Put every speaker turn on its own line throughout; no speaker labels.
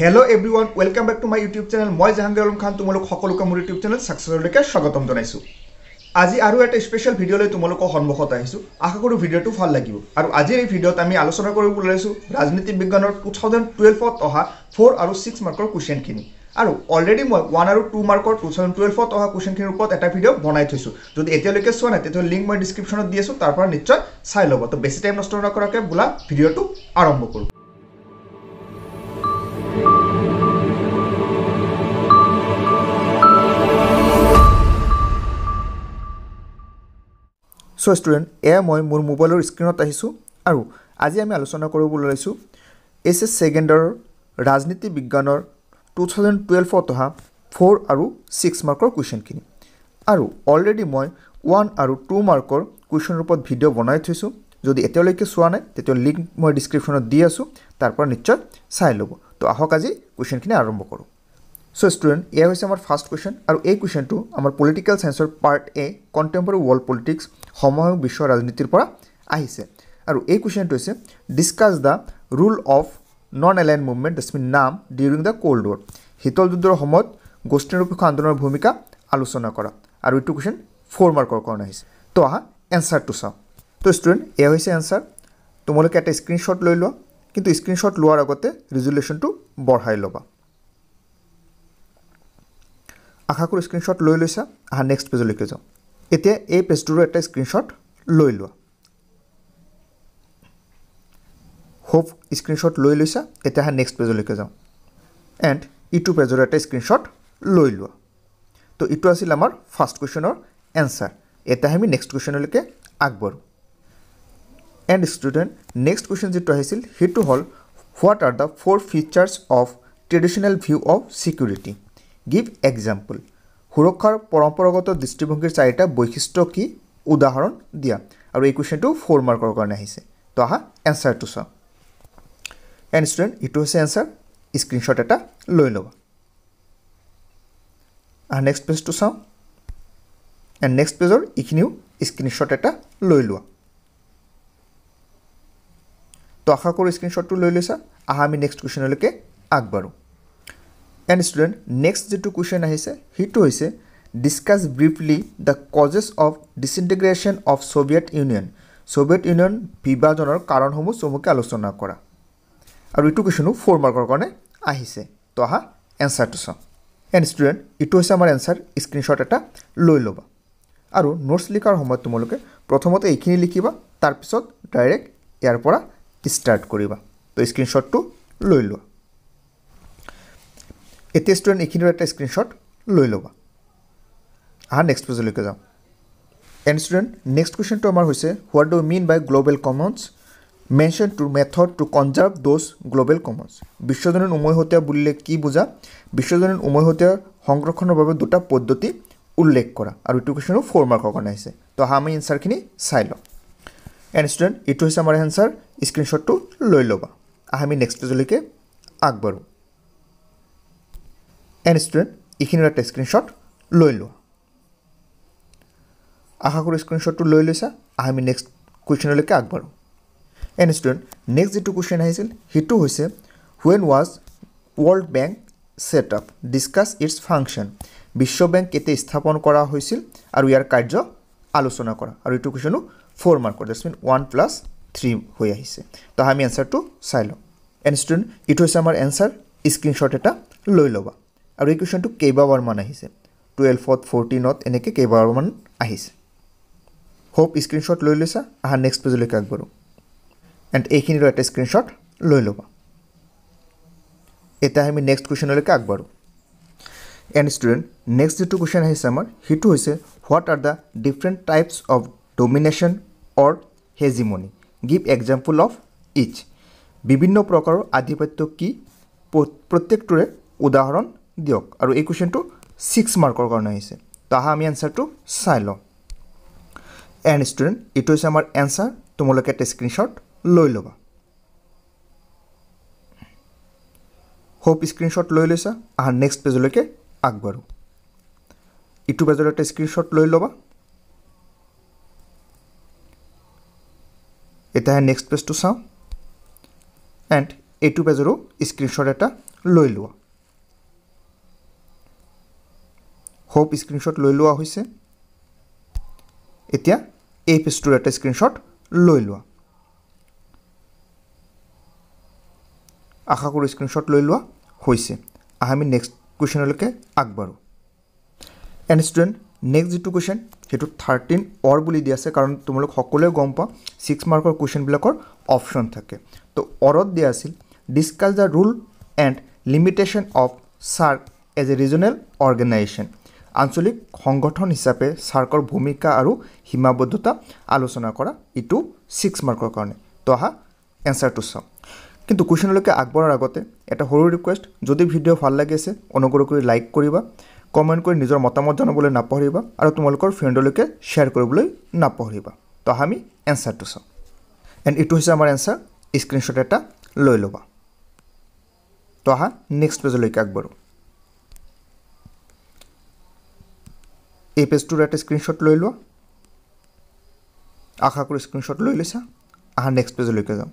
Hello' everyone welcome back to my YouTube channel মই জাহাংগীৰ আলম খান তোমালোক সকলোকে মোৰ ইউটিউব চেনেল ছাকচেছলৈকে স্বাগতম জনাইছোঁ আজি আৰু এটা স্পেচিয়েল ভিডিঅ'লৈ তোমালোকৰ সন্মুখত আহিছোঁ আশা কৰোঁ ভিডিঅ'টো ভাল লাগিব আৰু আজিৰ এই ভিডিঅ'ত আমি আলোচনা কৰিব ওলাইছোঁ ৰাজনীতি বিজ্ঞানৰ টু থাউজেণ্ড টুৱেলভত অহা ফ'ৰ আৰু ছিক্স মাৰ্কৰ কুৱেশ্যনখিনি আৰু অলৰেডি মই ওৱান আৰু টু মাৰ্কৰ টু থাউজেণ্ড টুৱেলভত অহা কুৱেশ্যনখিনিৰ ওপৰত এটা ভিডিঅ' বনাই থৈছোঁ যদি এতিয়ালৈকে চোৱা নাই তেতিয়াহ'লে লিংক মই ডিছক্ৰিপশ্যনত দি আছোঁ তাৰ পৰা নিশ্চয় চাই ল'ব ত' বেছি টাইম নষ্ট নকৰাকৈ বোলা ভিডিঅ'টো আৰম্ভ কৰোঁ সো ষ্টুডেণ্ট এয়া মই মোৰ মোবাইলৰ স্ক্ৰীণত আহিছোঁ আৰু আজি আমি আলোচনা কৰিবলৈ লৈছোঁ এছ এছ ছেকেণ্ডৰ ৰাজনীতি বিজ্ঞানৰ টু থাউজেণ্ড টুৱেলভত অহা ফ'ৰ আৰু ছিক্স মাৰ্কৰ কুৱেশ্যনখিনি আৰু অলৰেডি মই ওৱান আৰু টু মাৰ্কৰ কুৱেশ্যন ৰূপত ভিডিঅ' বনাই থৈছোঁ যদি এতিয়ালৈকে চোৱা নাই তেতিয়া লিংক মই ডিছক্ৰিপশ্যনত দি আছোঁ তাৰ পৰা নিশ্চয় চাই ল'ব তো আহক আজি কুৱেশ্যনখিনি আৰম্ভ কৰোঁ সো ষ্টুডেণ্ট এয়া হৈছে আমাৰ ফাৰ্ষ্ট কুৱেশ্যন আৰু এই কুৱেশ্যনটো আমাৰ পলিটিকেল ছায়েঞ্চৰ part A contemporary world politics সময় বিশ্ব ৰাজনীতিৰ পৰা আহিছে আৰু এই কুৱেশ্যনটো হৈছে discuss the role of non aligned movement ডাষ্টবিন নাম ডিউৰিং দ্য ক'ল্ড ৱৰ শীতল যুদ্ধৰ সময়ত গোষ্ঠীনিৰপেক্ষ আন্দোলনৰ ভূমিকা আলোচনা কৰা আৰু এইটো কুৱেশ্যন ফ'ৰ মাৰ্কৰ কাৰণে আহিছে তো আহা এনচাৰটো চাওঁ তো ষ্টুডেণ্ট এয়া হৈছে এনচাৰ তোমালোকে এটা স্ক্ৰীণশ্বট লৈ লোৱা কিন্তু স্ক্ৰীণশ্বট লোৱাৰ আগতে ৰিজলিউশ্যনটো বঢ়াই ল'বা আশা কৰোঁ স্ক্ৰীণশ্বট লৈ লৈছা আহা নেক্সট পেজলৈকে যাওঁ এতিয়া এই পেজটোৰো এটা স্ক্ৰীণশ্বট লৈ লোৱা হোপ স্ক্ৰীণশ্বট লৈ লৈছা এতিয়া আহা নেক্সট পেজলৈকে যাওঁ এণ্ড ইটো পেজৰ এটা স্ক্ৰীণশ্বট লৈ লোৱা তো ইটো আছিল আমাৰ ফাৰ্ষ্ট কুৱেশ্যনৰ এনচাৰ এতিয়া আমি নেক্সট কুৱেশ্যনলৈকে আগবাঢ়ো এণ্ড ষ্টুডেণ্ট নেক্সট কুৱেশ্যন যিটো আহিছিল সেইটো হ'ল what are the four features of traditional view of security give example সুৰক্ষাৰ পৰম্পৰাগত দৃষ্টিভংগীৰ চাৰিটা বৈশিষ্ট্য কি উদাহৰণ দিয়া আৰু এই কুৱেশ্যনটো ফ'ৰ মাৰ্কৰ কাৰণে আহিছে তো আহা এনচাৰটো চাওঁ এণ্ড ষ্টুডেণ্ট ইটো হৈছে এনচাৰ স্ক্ৰীণশ্বট এটা লৈ ল'বা আহা নেক্সট পেজটো চাওঁ এণ্ড নেক্সট পেজৰ এইখিনিও স্ক্ৰীণশ্বট এটা লৈ লোৱা তো আশা কৰোঁ স্ক্ৰীণশ্বটটো লৈ লৈছা আহা আমি নেক্সট কুৱেশ্যনলৈকে আগবাঢ়োঁ এণ্ড ষ্টুডেণ্ট নেক্সট যিটো কুৱেশ্যন আহিছে সেইটো হৈছে discuss briefly the causes of disintegration of Soviet Union Soviet Union বিভাজনৰ কাৰণসমূহ চমুকৈ আলোচনা কৰা আৰু এইটো কুৱেশ্যনো ফ'ৰ মাৰ্কৰ কাৰণে আহিছে তো আহা এনচাৰটো চাওঁ এণ্ড ষ্টুডেণ্ট এইটো হৈছে আমাৰ এনচাৰ স্ক্ৰীণশ্বট এটা লৈ ল'বা আৰু নোটছ লিখাৰ সময়ত তোমালোকে প্ৰথমতে এইখিনি লিখিবা তাৰপিছত ডাইৰেক্ট ইয়াৰ পৰা ষ্টাৰ্ট কৰিবা তো স্ক্ৰীণশ্বটটো লৈ লোৱা এতিয়া ষ্টুডেণ্ট এইখিনিৰ এটা স্ক্ৰীণশ্বট লৈ ল'বা আহা নেক্সট পেজলৈকে যাওঁ এণ্ড ষ্টুডেণ্ট নেক্সট কুৱেশ্যনটো আমাৰ হৈছে what do mean by global commons mention two method to conserve those global commons বিশ্বজনীন উমৈহতীয়া বুলিলে কি বুজা বিশ্বজনীন উমৈহতীয়া সংৰক্ষণৰ বাবে দুটা পদ্ধতি উল্লেখ কৰা আৰু এইটো কুৱেশ্যনো ফ'ৰ মাৰ্কৰ কাৰণে আহিছে তো আহা আমি এনচাৰখিনি চাই লওঁ এণ্ড ষ্টুডেণ্ট এইটো হৈছে আমাৰ এনচাৰ স্ক্ৰীণশ্বটটো লৈ ল'বা আহা আমি নেক্সট পেজলৈকে আগবাঢ়োঁ এন ষ্টুডেণ্ট এইখিনিও এটা স্ক্ৰীণশ্বট লৈ লোৱা আশা কৰোঁ স্ক্ৰীণশ্বটটো লৈ লৈছা আহ আমি নেক্সট কুৱেশ্যনলৈকে আগবাঢ়োঁ এন ষ্টুডেণ্ট নেক্সট যিটো কুৱেশ্যন আহিছিল সেইটো হৈছে when was World Bank set up discuss its function বিশ্ব বেংক কেতিয়া স্থাপন কৰা হৈছিল আৰু ইয়াৰ কাৰ্য আলোচনা কৰা আৰু এইটো কুৱেশ্যনো ফ'ৰ মাৰ্ক কৰা that mean one plus three হৈ আহিছে তাহ আমি এনচাৰটো চাই লওঁ এন ষ্টুডেণ্ট এইটো হৈছে আমাৰ এনচাৰ স্ক্ৰীণশ্বট এটা লৈ ল'বা আৰু এই কুৱেশ্যনটো কেইবাবাৰমান আহিছে টুৱেলভত ফৰ্টিনত এনেকৈ কেইবাবাৰমান আহিছে হোপ স্ক্ৰীণশ্বট লৈ লৈছা আহা নেক্সট পেজলৈকে আগবাৰো এণ্ড এইখিনিৰো এটা স্ক্ৰীণশ্বট লৈ ল'বা এতিয়া আমি নেক্সট কুৱেশ্যনলৈকে আগবাৰো এণ্ড ষ্টুডেণ্ট নেক্সট যিটো কুৱেশ্যন আহিছে আমাৰ সেইটো হৈছে what are the different types of domination or hegemony give example of each বিভিন্ন প্ৰকাৰৰ আধিপত্য কি প্ৰত্যেকটোৰে উদাহৰণ দিয়ক আৰু এই কুৱেশ্যনটো ছিক্স মাৰ্কৰ কাৰণে আহিছে তো আহা আমি এনচাৰটো চাই লওঁ এণ্ড ষ্টুডেণ্ট এইটো হৈছে আমাৰ এনচাৰ তোমালোকে এটা স্ক্ৰীণশ্বট লৈ ল'বা হোপ স্ক্ৰীণশ্বট লৈ লৈছা আহা নেক্সট পেজলৈকে আগবাঢ়ো ইটো পেজৰ এটা স্ক্ৰীণশ্বট লৈ ল'বা এতিয়াহে নেক্সট পেজটো চাওঁ এণ্ড এইটো পেজৰো স্ক্ৰীণশ্বট এটা লৈ লোৱা হোপ স্ক্ৰীণশ্বট লৈ লোৱা হৈছে এতিয়া এই পেজটোৰ এটা স্ক্ৰীণশ্বট লৈ লোৱা আশা কৰোঁ স্ক্ৰীণশ্বট লৈ লোৱা হৈছে আহ আমি নেক্সট কুৱেশ্যনলৈকে আগবাঢ়ো এন ষ্টুডেণ্ট নেক্সট যিটো কুৱেশ্যন সেইটো থাৰ্টিন অৰ বুলি দিয়া আছে কাৰণ তোমালোক সকলোৱে গম পাওঁ ছিক্স মাৰ্কৰ কুৱেশ্যনবিলাকৰ অপশ্যন থাকে তো অৰত দিয়া আছিল discuss the role and limitation of SAARC as a regional organization আঞ্চলিক সংগঠন হিচাপে চাৰ্কৰ ভূমিকা আৰু সীমাবদ্ধতা আলোচনা কৰা ইটো ছিক্স মাৰ্কৰ কাৰণে তো আহা এনচাৰটো চাওঁ কিন্তু কুৱেশ্যনলৈকে আগবঢ়াৰ আগতে এটা সৰু ৰিকুৱেষ্ট যদি ভিডিঅ' ভাল লাগি আছে অনুগ্ৰহ কৰি লাইক কৰিবা কমেণ্ট কৰি নিজৰ মতামত জনাবলৈ নাপাহৰিবা আৰু তোমালোকৰ ফ্ৰেণ্ডলৈকে শ্বেয়াৰ কৰিবলৈ নাপাহৰিবা তো আহা আমি এনচাৰটো চাওঁ এণ্ড এইটো হৈছে আমাৰ এনচাৰ স্ক্ৰীণশ্বট এটা লৈ ল'বা তো আহা নেক্সট পেজলৈকে আগবাঢ়ো এই পেজটোৰ এটা স্ক্ৰীণশ্বট লৈ লোৱা আশা কৰি স্ক্ৰীণশ্বট লৈ লৈছা আহা নেক্সট পেজলৈকে যাওঁ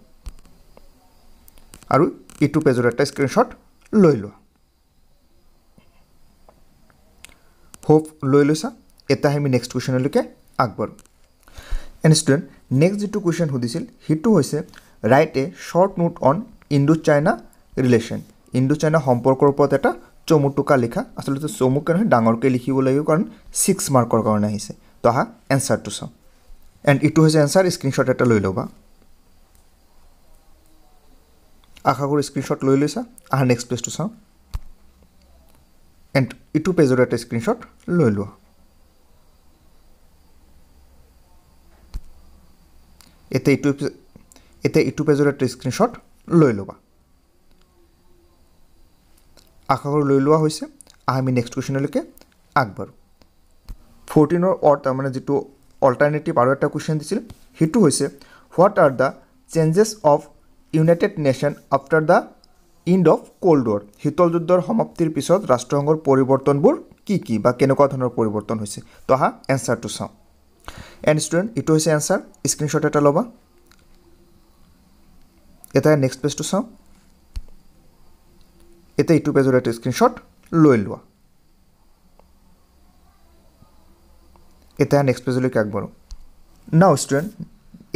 আৰু ইটো পেজৰ এটা স্ক্ৰীণশ্বট লৈ লোৱা হোপ লৈ লৈছা এটাহে আমি নেক্সট কুৱেশ্যনলৈকে আগবাৰোঁ এণ্ড ষ্টুডেণ্ট নেক্সট যিটো কুৱেশ্যন সুধিছিল সেইটো হৈছে write a short note on Indo China relation Indo China সম্পৰ্কৰ ওপৰত এটা চমুটোকা লিখা আচলতে চমুকে নহয় ডাঙৰকৈ লিখিব লাগিব কাৰণ ছিক্স মাৰ্কৰ কাৰণে আহিছে তো আহা এনচাৰটো চাওঁ এণ্ড ইটো হৈছে এনচাৰ স্ক্ৰীণশ্বট এটা লৈ ল'বা আশা কৰোঁ স্ক্ৰীণশ্বট লৈ লৈছা আহা নেক্সট পেজটো চাওঁ এণ্ড ইটো পেজৰ এটা স্ক্ৰীণশ্বট লৈ লোৱা এতিয়া ইটো এতিয়া ইটো পেজৰ এটা স্ক্ৰীণশ্বট লৈ ল'বা আশা কৰি লৈ লোৱা হৈছে আহ আমি নেক্সট কুৱেশ্যনলৈকে আগবাৰোঁ ফৰ্টিনৰ অৰ্থ তাৰমানে যিটো অল্টাৰনেটিভ আৰু এটা কুৱেশ্যন দিছিল সেইটো হৈছে what are the changes of United Nation after the end of cold war শীতল যুদ্ধৰ সমাপ্তিৰ পিছত ৰাষ্ট্ৰসংঘৰ পৰিৱৰ্তনবোৰ কি কি বা কেনেকুৱা ধৰণৰ পৰিৱৰ্তন হৈছে তো আহা এনচাৰটো চাওঁ এন ষ্টুডেণ্ট এইটো হৈছে এনচাৰ স্ক্ৰীণশ্বট এটা ল'বা এটা নেক্সট পেজটো চাওঁ এতিয়া ইটো পেজৰ এটা স্ক্ৰীণশ্বট লৈ লোৱা এতিয়া নেক্সট পেজলৈকে আগবাঢ়োঁ নাও ষ্টুডেণ্ট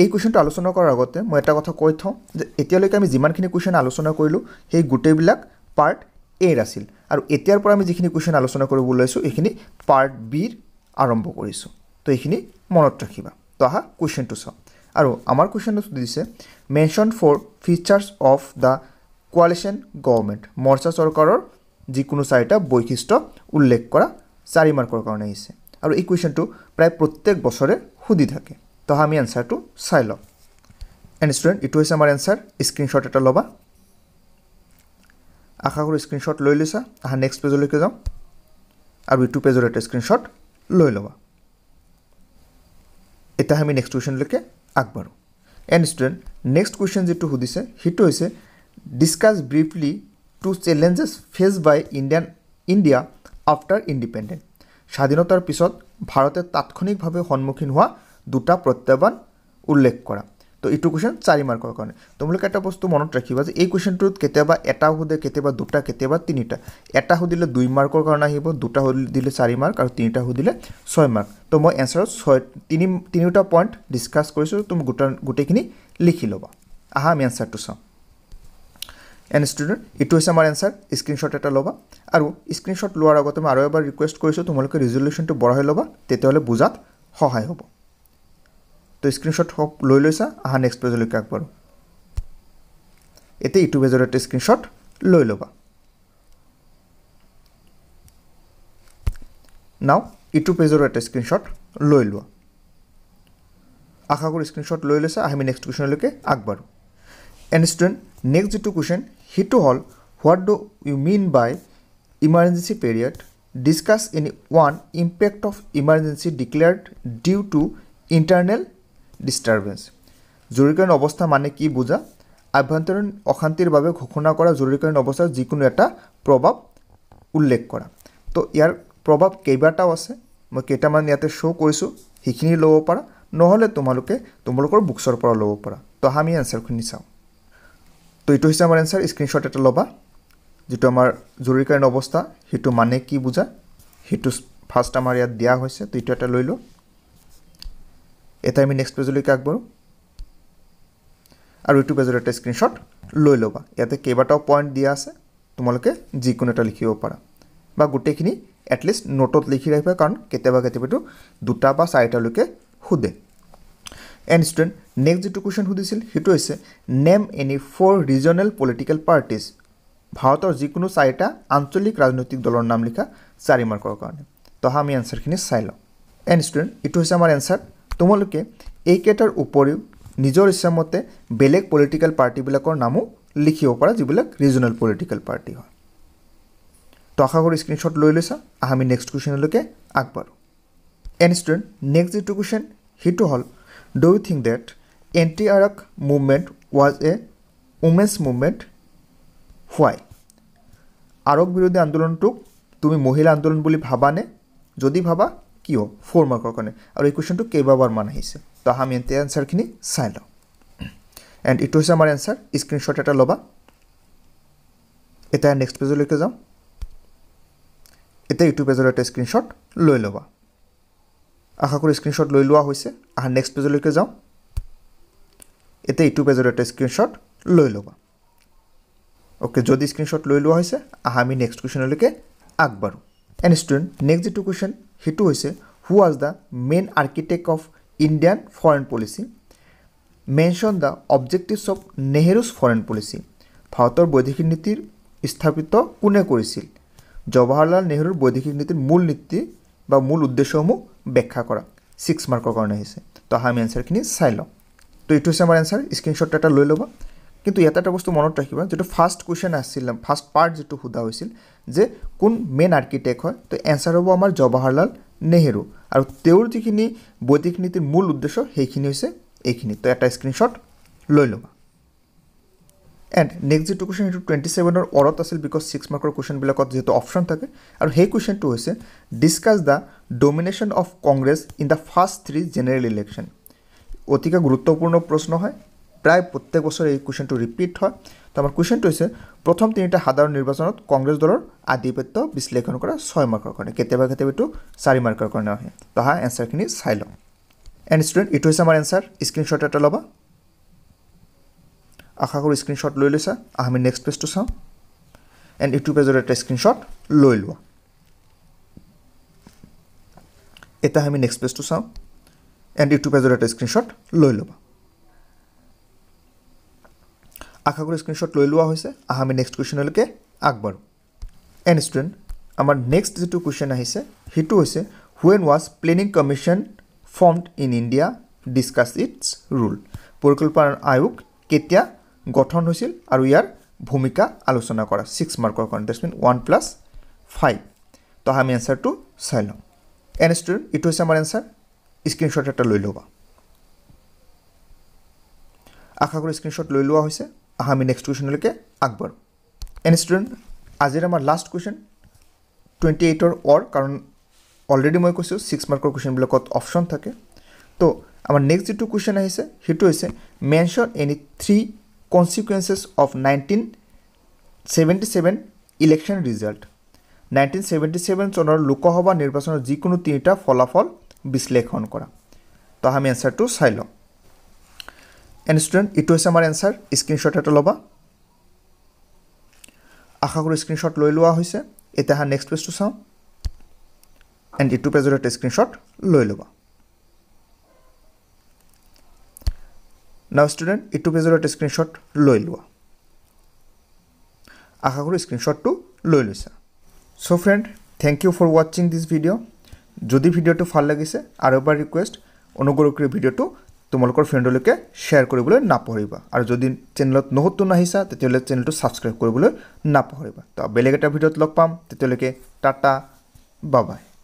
এই কুৱেশ্যনটো আলোচনা কৰাৰ আগতে মই এটা কথা কৈ থওঁ যে এতিয়ালৈকে আমি যিমানখিনি কুৱেশ্যন আলোচনা কৰিলোঁ সেই গোটেইবিলাক পাৰ্ট এৰ আছিল আৰু এতিয়াৰ পৰা আমি যিখিনি কুৱেশ্যন আলোচনা কৰিব ওলাইছোঁ এইখিনি পাৰ্ট বিৰ আৰম্ভ কৰিছোঁ তো এইখিনি মনত ৰাখিবা তো আহা কুৱেশ্যনটো চাওঁ আৰু আমাৰ কুৱেশ্যনটো দিছে mention four features of the coalition government মৰ্চা চৰকাৰৰ যিকোনো চাৰিটা বৈশিষ্ট্য উল্লেখ কৰা চাৰি মাৰ্কৰ কাৰণে আহিছে আৰু এই কুৱেশ্যনটো প্ৰায় প্ৰত্যেক বছৰে সুধি থাকে তো আমি এনচাৰটো চাই লওঁ এণ্ড ষ্টুডেণ্ট ইটো হৈছে আমাৰ এনচাৰ স্ক্ৰীণশ্বট এটা ল'বা আশা কৰোঁ স্ক্ৰীণশ্বট লৈ লৈছা আহা নেক্সট পেজলৈকে যাওঁ আৰু ইটো পেজৰ এটা স্ক্ৰীণশ্বট লৈ ল'বা এতিয়া আমি নেক্সট কুৱেশ্যনলৈকে আগবাঢ়োঁ এন ষ্টুডেণ্ট নেক্সট কুৱেশ্যন যিটো সুধিছে সেইটো হৈছে discuss briefly two challenges faced by Indian India after independence. স্বাধীনতাৰ পিছত ভাৰতে তাৎক্ষণিকভাৱে সন্মুখীন হোৱা দুটা প্ৰত্যাহ্বান উল্লেখ কৰা তো এইটো কুৱেশ্যন চাৰি মাৰ্কৰ কাৰণে তোমালোকে এটা বস্তু মনত ৰাখিবা যে এই কুৱেশ্যনটোত কেতিয়াবা এটা সুধে কেতিয়াবা দুটা কেতিয়াবা তিনিটা এটা সুধিলে দুই মাৰ্কৰ কাৰণে আহিব দুটা সুধিলে চাৰি মাৰ্ক আৰু তিনিটা সুধিলে ছয় মাৰ্ক তো মই এনচাৰত ছয় তিনি তিনিওটা পইণ্ট ডিছকাছ কৰিছোঁ তুমি গোটা গোটেইখিনি লিখি ল'বা আহা আমি এনচাৰটো চাওঁ এণ্ড ষ্টুডেণ্ট এইটো হৈছে আমাৰ এনচাৰ স্ক্ৰীণশ্বট এটা ল'বা আৰু স্ক্ৰীণশ্বট লোৱাৰ আগতে মই আৰু এবাৰ ৰিকুৱেষ্ট কৰিছোঁ তোমালোকে ৰিজলিউশ্যনটো বঢ়াই ল'বা তেতিয়াহ'লে বুজাত সহায় হ'ব তো স্ক্ৰীণশ্বট লৈ লৈছা আহা নেক্সট পেজলৈকে আগবাৰু এতিয়া ইটো পেজৰ এটা স্ক্ৰীণশ্বট লৈ ল'বা নাও ইটো পেজৰ এটা স্ক্ৰীণশ্বট লৈ লোৱা আশা কৰোঁ স্ক্ৰীণশ্বট লৈ লৈছা আহি নেক্সট কুৱেশ্যনলৈকে আগবাঢ়োঁ এণ্ড ষ্টুডেণ্ট নেক্সট যিটো কুৱেশ্যন সেইটো হ'ল what do you mean by emergency period discuss in one impact of emergency declared due to internal disturbance জৰুৰীকালীন অৱস্থা মানে কি বুজা আভ্যন্তৰীণ অশান্তিৰ বাবে ঘোষণা কৰা জৰুৰীকালীন অৱস্থাৰ যিকোনো এটা প্ৰভাৱ উল্লেখ কৰা তো ইয়াৰ প্ৰভাৱ কেইবাটাও আছে মই কেইটামান ইয়াতে শ্ব' কৰিছোঁ সেইখিনি ল'ব পাৰা নহ'লে তোমালোকে তোমালোকৰ বুকছৰ পৰা ল'ব পাৰা তো আমি এনচাৰখিনি চাওঁ তো এইটো হৈছে আমাৰ এনচাৰ স্ক্ৰীণশ্বট এটা ল'বা যিটো আমাৰ জৰুৰীকালীন অৱস্থা সেইটো মানে কি বুজা সেইটো ফাৰ্ষ্ট আমাৰ ইয়াত দিয়া হৈছে তো এইটো এটা লৈ লওঁ এটা আমি নেক্সট পেজলৈকে আগবাঢ়ো আৰু এইটো পেজৰ এটা স্ক্ৰীণশ্বট লৈ ল'বা ইয়াতে কেইবাটাও পইণ্ট দিয়া আছে তোমালোকে যিকোনো এটা লিখিব পাৰা বা গোটেইখিনি এটলিষ্ট নোটত লিখি ৰাখিবা কাৰণ কেতিয়াবা কেতিয়াবাটো দুটা বা চাৰিটালৈকে সোধে এণ্ড ষ্টুডেণ্ট নেক্সট যিটো কুৱেশ্যন সুধিছিল সেইটো হৈছে name any four regional political parties ভাৰতৰ যিকোনো চাৰিটা আঞ্চলিক ৰাজনৈতিক দলৰ নাম লিখা চাৰি মাৰ্কৰ কাৰণে তহা আমি এনচাৰখিনি চাই লওঁ এণ্ড ষ্টুডেণ্ট এইটো হৈছে আমাৰ এনচাৰ তোমালোকে এইকেইটাৰ উপৰিও নিজৰ ইচ্ছামতে বেলেগ পলিটিকেল পাৰ্টিবিলাকৰ নামো লিখিব পাৰা যিবিলাক ৰিজনেল পলিটিকেল পাৰ্টি হয় তো আশা কৰোঁ স্ক্ৰীণশ্বট লৈ লৈছা আহ আমি নেক্সট কুৱেশ্যনলৈকে আগবাঢ়ো এণ্ড ষ্টুডেণ্ট নেক্সট যিটো কুৱেশ্যন সেইটো হ'ল Do you think that anti Iraq movement was a women's movement? Why? আৰক বিৰোধী আন্দোলনটোক তুমি মহিলা আন্দোলন বুলি ভাবানে যদি ভাবা কিয় ফ'ৰ মাৰ্কৰ কাৰণে আৰু এই কুৱেশ্যনটো কেইবাবাৰমান আহিছে তো আহা আমি এনচাৰখিনি চাই লওঁ এণ্ড এইটো হৈছে আমাৰ এনচাৰ স্ক্ৰীণশ্বট এটা ল'বা এতিয়া নেক্সট পেজলৈকে যাওঁ এতিয়া ইউটিউব পেজৰ এটা স্ক্ৰীণশ্বট লৈ ল'বা আশা কৰোঁ স্ক্ৰীণশ্বট লৈ লোৱা হৈছে আহা নেক্সট পেজলৈকে যাওঁ এতিয়া ইটো পেজৰ এটা স্ক্ৰীণশ্বট লৈ ল'বা অ'কে যদি স্ক্ৰীণশ্বট লৈ লোৱা হৈছে আহা আমি নেক্সট কুৱেশ্যনলৈকে আগবাৰোঁ এণ্ড ষ্টুডেণ্ট নেক্সট যিটো কুৱেশ্যন সেইটো হৈছে who is the main architect of Indian foreign policy mention the objectives of Nehru's foreign policy ভাৰতৰ বৈদেশিক নীতিৰ স্থাপিত কোনে কৰিছিল জৱাহৰলাল নেহৰুৰ বৈদেশিক নীতিৰ মূল নীতি বা মূল উদ্দেশ্যসমূহ ব্যাখ্যা কৰা ছিক্স মাৰ্কৰ কাৰণে হয়েছে তো হা আমি অ্যান্সাৰখিনি চাই লওঁ তো এইটো হৈছে আমাৰ এনচাৰ স্ক্ৰিনশটটা এটা লৈ লব কিন্তু এটা একটা বস্তু মনত ৰাখবা যিটো ফাৰ্ষ্ট কুৱেশ্যন আছিল ফাৰ্ষ্ট পাৰ্ট যিটো সোধা হৈছিল যে কোন মেইন আৰ্কিটেক্ট হয় তো এনচাৰ হব আমাৰ জৱাহৰলাল নেহৰু আৰু তেওঁৰ যিখিনি বৈদিক নীতিৰ মূল উদ্দেশ্য সেইখিনি হৈছে এইখিনি তো এটা স্ক্ৰীণশ্বট লৈ লবা এণ্ড নেক্সট যিটো কুৱেশ্যন সেইটো টুৱেণ্টি ছেভেনৰ অৰত আছিল বিকজ ছিক্স মাৰ্কৰ কুৱেশ্যনবিলাকত যিহেতু অপশ্যন থাকে আৰু সেই কুৱেশ্যনটো হৈছে discuss the domination of Congress in the first three general election অতিকে গুৰুত্বপূৰ্ণ প্ৰশ্ন হয় প্ৰায় প্ৰত্যেক বছৰে এই কুৱেশ্যনটো ৰিপিট হয় তো আমাৰ কুৱেশ্যনটো হৈছে প্ৰথম তিনিটা সাধাৰণ নিৰ্বাচনত কংগ্ৰেছ দলৰ আধিপত্য বিশ্লেষণ কৰা ছয় মাৰ্কৰ কাৰণে কেতিয়াবা কেতিয়াবাতো চাৰি মাৰ্কৰ কাৰণে আহে তহা এনচাৰখিনি চাই লওঁ এণ্ড ষ্টুডেণ্ট এইটো হৈছে আমাৰ এনচাৰ স্ক্ৰীনশ্বট এটা ল'বা আশা কৰোঁ স্ক্ৰীণশ্বট লৈ লৈছা আমি নেক্সট পেজটো চাওঁ এণ্ড ইউটিউব পেজৰ এটা স্ক্ৰীণশ্বট লৈ লোৱা এটা আমি নেক্সট পেজটো চাওঁ এণ্ড ইউটিউব পেজৰ এটা স্ক্ৰীণশ্বট লৈ ল'বা আশা কৰোঁ স্ক্ৰীণশ্বট লৈ লোৱা হৈছে আহ আমি নেক্সট কুৱেশ্যনলৈকে আগবাঢ়ো এণ্ড ষ্টুডেণ্ট আমাৰ নেক্সট যিটো কুৱেশ্যন আহিছে সেইটো হৈছে when was planning commission formed in India discuss its role পৰিকল্পনা আয়োগ কেতিয়া গঠন হৈছিল আৰু ইয়াৰ ভূমিকা আলোচনা কৰা ছিক্স মাৰ্কৰ কাৰণে that's mean one plus five তো আমি এনচাৰটো চাই লওঁ এন ষ্টুডেণ্ট এইটো হৈছে আমাৰ এনচাৰ স্ক্ৰীণশ্বট এটা লৈ ল'বা আশা কৰোঁ স্ক্ৰীণশ্বট লৈ লোৱা হৈছে আহা আমি নেক্সট কুৱেশ্যনলৈকে আগবাঢ়ো এন ষ্টুডেণ্ট আজিৰ আমাৰ লাষ্ট কুৱেশ্যন টুৱেণ্টি এইটৰ অৰ কাৰণ অলৰেডি মই কৈছোঁ ছিক্স মাৰ্কৰ কুৱেশ্যনবিলাকত অপশ্যন থাকে তো আমাৰ নেক্সট যিটো কুৱেশ্যন আহিছে সেইটো হৈছে mention any three consequences of nineteen seventy seven election result nineteen seventy seven চনৰ লোকসভা নিৰ্বাচনৰ যিকোনো তিনিটা ফলাফল বিশ্লেষণ কৰা তো আমি এনচাৰটো চাই লওঁ এণ্ড ষ্টুডেণ্ট এইটো হৈছে আমাৰ এনচাৰ স্ক্ৰীণশ্বট এটা ল'বা আশা কৰোঁ স্ক্ৰীণশ্বট লৈ লোৱা হৈছে এতিয়া নেক্সট পেজটো চাওঁ এণ্ড ইটো পেজৰ এটা স্ক্ৰীণশ্বট লৈ ল'বা নাও ষ্টুডেণ্ট ইটো পেজৰ এটা স্ক্ৰীণশ্বট লৈ লোৱা আশা কৰোঁ স্ক্ৰীণশ্বটটো লৈ লৈছা so' friend thank you for ৱাচিং দিছ ভিডিঅ' যদি ভিডিঅ'টো ভাল লাগিছে আৰু এবাৰ ৰিকুৱেষ্ট অনুগ্ৰহ কৰি ভিডিঅ'টো তোমালোকৰ ফ্ৰেণ্ডলৈকে শ্বেয়াৰ কৰিবলৈ নাপাহৰিবা আৰু যদি চেনেলত নতুন আহিছা তেতিয়াহ'লে চেনেলটো ছাবস্ক্ৰাইব কৰিবলৈ নাপাহৰিবা তো বেলেগ এটা ভিডিঅ'ত লগ পাম তেতিয়ালৈকে টাটা বাবাই